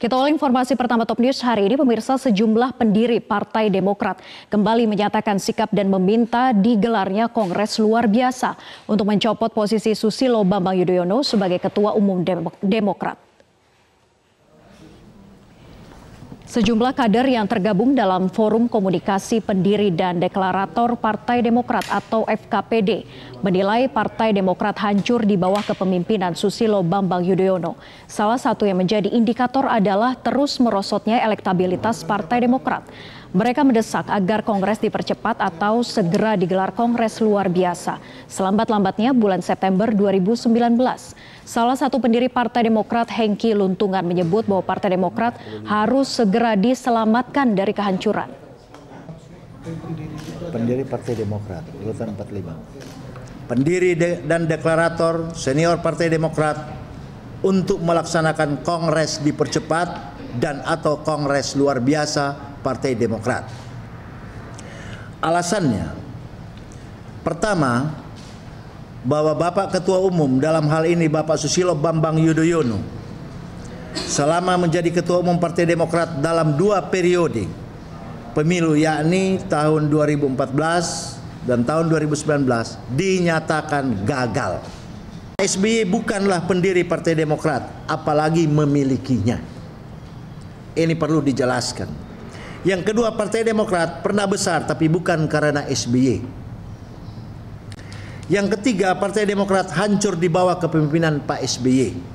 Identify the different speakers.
Speaker 1: Kita oleh informasi pertama Top News hari ini, pemirsa sejumlah pendiri Partai Demokrat kembali menyatakan sikap dan meminta digelarnya Kongres luar biasa untuk mencopot posisi Susilo Bambang Yudhoyono sebagai Ketua Umum Demokrat. Sejumlah kader yang tergabung dalam Forum Komunikasi Pendiri dan Deklarator Partai Demokrat atau FKPD menilai Partai Demokrat hancur di bawah kepemimpinan Susilo Bambang Yudhoyono. Salah satu yang menjadi indikator adalah terus merosotnya elektabilitas Partai Demokrat. Mereka mendesak agar Kongres dipercepat atau segera digelar Kongres luar biasa selambat-lambatnya bulan September 2019. Salah satu pendiri Partai Demokrat Hengki Luntungan menyebut bahwa Partai Demokrat harus segera diselamatkan dari kehancuran.
Speaker 2: Pendiri Partai Demokrat, urutan 45. Pendiri de dan deklarator senior Partai Demokrat untuk melaksanakan kongres dipercepat dan atau kongres luar biasa Partai Demokrat. Alasannya, pertama, bahwa Bapak Ketua Umum dalam hal ini Bapak Susilo Bambang Yudhoyono selama menjadi Ketua Umum Partai Demokrat dalam dua periode pemilu yakni tahun 2014 dan tahun 2019 dinyatakan gagal. SBY bukanlah pendiri Partai Demokrat, apalagi memilikinya. Ini perlu dijelaskan. Yang kedua Partai Demokrat pernah besar tapi bukan karena SBY. Yang ketiga Partai Demokrat hancur di bawah kepemimpinan Pak SBY.